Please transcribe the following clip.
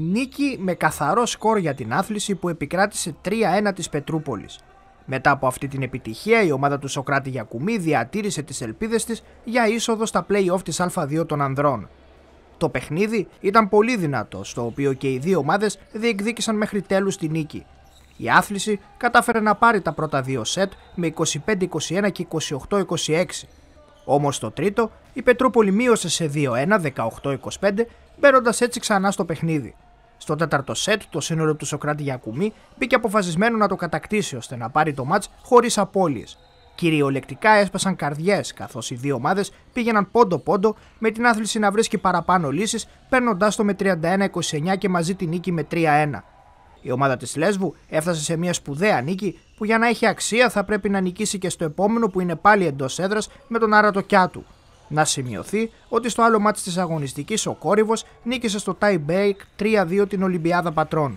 Νίκη με καθαρό σκορ για την άθληση που επικράτησε 3-1 της Πετρούπολης. Μετά από αυτή την επιτυχία, η ομάδα του Σοκράτη Γιακουμή διατήρησε τις ελπίδες της για είσοδο στα play-off της Α2 των ανδρών. Το παιχνίδι ήταν πολύ δυνατό, στο οποίο και οι δύο ομάδες διεκδίκησαν μέχρι τέλους τη νίκη. Η άθληση κατάφερε να πάρει τα πρώτα δύο σετ με 25-21 και 28-26. Όμως στο τρίτο, η Πετρούπολη μείωσε σε 2-1, 18-25, μπαίνοντας έτσι ξανά το τριτο η πετρουπολη μειωσε σε 2 1 18 25 μπαινοντα ετσι ξανα στο παιχνιδι στο τέταρτο σετ, το σύνολο του Σοκράτη Γιακουμή μπήκε αποφασισμένο να το κατακτήσει ώστε να πάρει το μάτ χωρίς απώλειες. Κυριολεκτικά έσπασαν καρδιές καθώς οι δυο ομάδες ομάδε πήγαιναν πόντο-πόντο με την άθληση να βρίσκει παραπάνω λύσεις παίρνοντάς το με 31-29 και μαζί την νίκη με 3-1. Η ομάδα της Λέσβου έφτασε σε μια σπουδαία νίκη που για να έχει αξία θα πρέπει να νικήσει και στο επόμενο που είναι πάλι εντός έδρας με τον Άρατο Κιάτου. Να σημειωθεί ότι στο άλλο μάτς της αγωνιστικής ο Κόρυβος νίκησε στο tie break 3-2 την Ολυμπιάδα Πατρών.